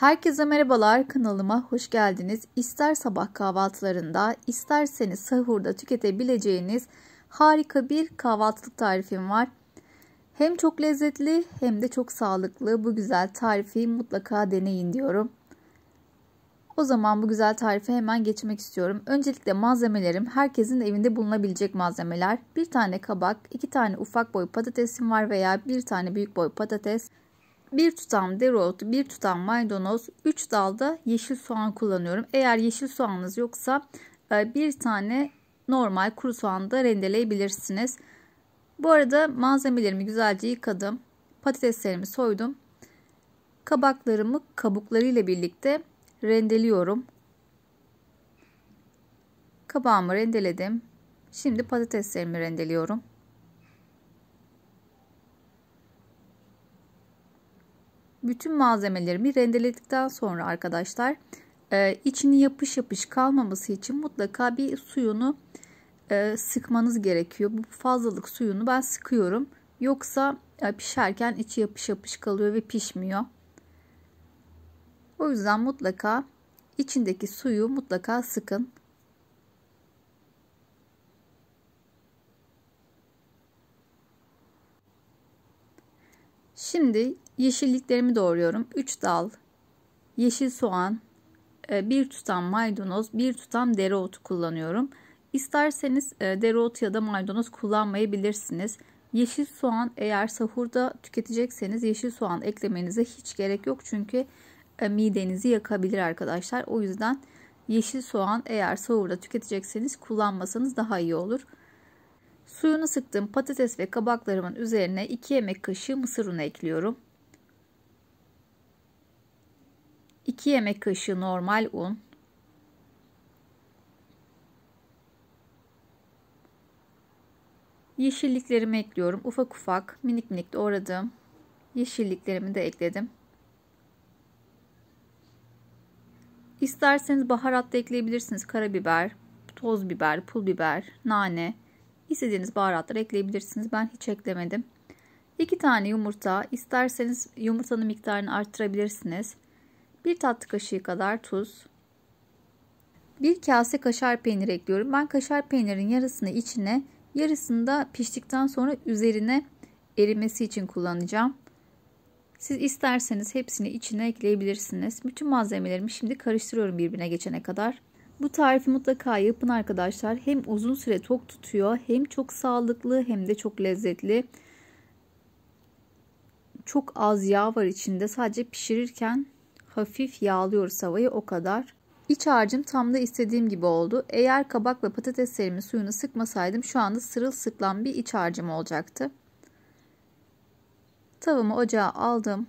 Herkese merhabalar kanalıma hoş geldiniz. İster sabah kahvaltılarında isterseniz sahurda tüketebileceğiniz harika bir kahvaltılık tarifim var. Hem çok lezzetli hem de çok sağlıklı bu güzel tarifi mutlaka deneyin diyorum. O zaman bu güzel tarife hemen geçmek istiyorum. Öncelikle malzemelerim herkesin evinde bulunabilecek malzemeler. Bir tane kabak, iki tane ufak boy patatesim var veya bir tane büyük boy patates bir tutam dereotu, bir tutam maydanoz, 3 dalda yeşil soğan kullanıyorum. Eğer yeşil soğanınız yoksa e, bir tane normal kuru soğan da rendeleyebilirsiniz. Bu arada malzemelerimi güzelce yıkadım. Patateslerimi soydum. Kabaklarımı kabuklarıyla birlikte rendeliyorum. Kabağımı rendeledim. Şimdi patateslerimi rendeliyorum. bütün malzemelerimi rendeledikten sonra arkadaşlar e, içini yapış yapış kalmaması için mutlaka bir suyunu e, sıkmanız gerekiyor. Bu fazlalık suyunu ben sıkıyorum. Yoksa e, pişerken içi yapış yapış kalıyor ve pişmiyor. O yüzden mutlaka içindeki suyu mutlaka sıkın. Şimdi yeşilliklerimi doğruyorum. 3 dal yeşil soğan, e, bir tutam maydanoz, bir tutam dereotu kullanıyorum. İsterseniz e, dereotu ya da maydanoz kullanmayabilirsiniz. Yeşil soğan eğer sahurda tüketecekseniz yeşil soğan eklemenize hiç gerek yok. Çünkü e, midenizi yakabilir arkadaşlar. O yüzden yeşil soğan eğer sahurda tüketecekseniz kullanmasanız daha iyi olur. Suyunu sıktığım patates ve kabaklarımın üzerine 2 yemek kaşığı mısır unu ekliyorum. 2 yemek kaşığı normal un. 1 Yeşilliklerimi ekliyorum. Ufak ufak minik minik doğradım. Yeşilliklerimi de ekledim. İsterseniz baharat da ekleyebilirsiniz. Karabiber, toz biber, pul biber, nane. İstediğiniz baharatları ekleyebilirsiniz. Ben hiç eklemedim. 2 tane yumurta. İsterseniz yumurtanın miktarını arttırabilirsiniz. 1 tatlı kaşığı kadar tuz. 1 kase kaşar peyniri ekliyorum. Ben kaşar peynirin yarısını içine, yarısını da piştikten sonra üzerine erimesi için kullanacağım. Siz isterseniz hepsini içine ekleyebilirsiniz. Bütün malzemelerimi şimdi karıştırıyorum birbirine geçene kadar. Bu tarifi mutlaka yapın arkadaşlar. Hem uzun süre tok tutuyor hem çok sağlıklı hem de çok lezzetli. Çok az yağ var içinde. Sadece pişirirken hafif yağlıyoruz havayı o kadar. İç harcım tam da istediğim gibi oldu. Eğer kabak ve patateslerimin suyunu sıkmasaydım şu anda sırılsıklam bir iç harcım olacaktı. Tavamı ocağa aldım.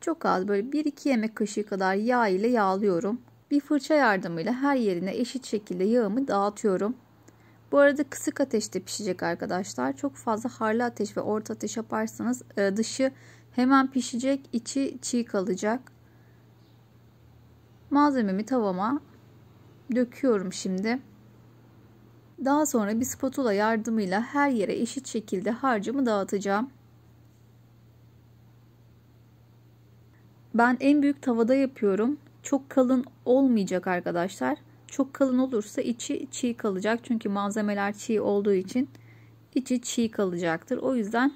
Çok az böyle 1-2 yemek kaşığı kadar yağ ile yağlıyorum. Bir fırça yardımıyla her yerine eşit şekilde yağımı dağıtıyorum. Bu arada kısık ateşte pişecek arkadaşlar. Çok fazla harlı ateş ve orta ateş yaparsanız e, dışı hemen pişecek, içi çiğ kalacak. Malzememi tavama döküyorum şimdi. Daha sonra bir spatula yardımıyla her yere eşit şekilde harcımı dağıtacağım. Ben en büyük tavada yapıyorum. Çok kalın olmayacak arkadaşlar. Çok kalın olursa içi çiğ kalacak. Çünkü malzemeler çiğ olduğu için içi çiğ kalacaktır. O yüzden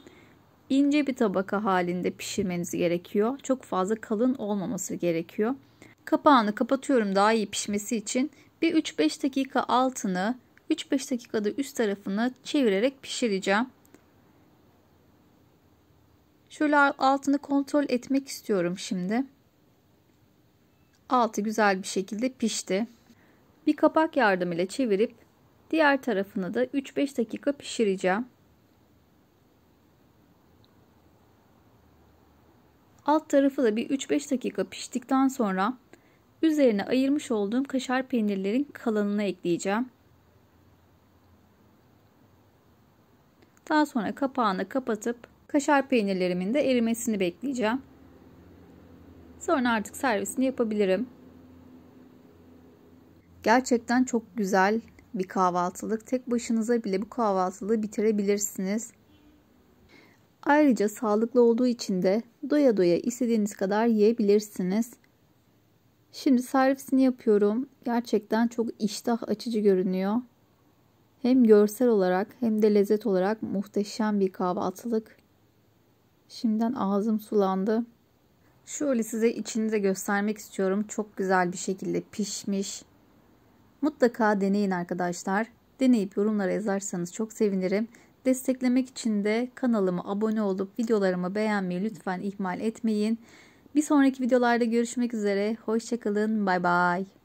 ince bir tabaka halinde pişirmeniz gerekiyor. Çok fazla kalın olmaması gerekiyor. Kapağını kapatıyorum daha iyi pişmesi için. Bir 3-5 dakika altını 3-5 dakikada üst tarafını çevirerek pişireceğim. Şöyle altını kontrol etmek istiyorum şimdi. Altı güzel bir şekilde pişti. Bir kapak yardımıyla çevirip diğer tarafını da 3-5 dakika pişireceğim. Alt tarafı da bir 3-5 dakika piştikten sonra üzerine ayırmış olduğum kaşar peynirlerin kalanını ekleyeceğim. Daha sonra kapağını kapatıp kaşar peynirlerimin de erimesini bekleyeceğim. Sonra artık servisini yapabilirim. Gerçekten çok güzel bir kahvaltılık. Tek başınıza bile bu kahvaltılığı bitirebilirsiniz. Ayrıca sağlıklı olduğu için de doya doya istediğiniz kadar yiyebilirsiniz. Şimdi servisini yapıyorum. Gerçekten çok iştah açıcı görünüyor. Hem görsel olarak hem de lezzet olarak muhteşem bir kahvaltılık. Şimdiden ağzım sulandı. Şöyle size içini de göstermek istiyorum. Çok güzel bir şekilde pişmiş. Mutlaka deneyin arkadaşlar. Deneyip yorumlara yazarsanız çok sevinirim. Desteklemek için de kanalıma abone olup videolarımı beğenmeyi lütfen ihmal etmeyin. Bir sonraki videolarda görüşmek üzere. Hoşçakalın. Bay bay.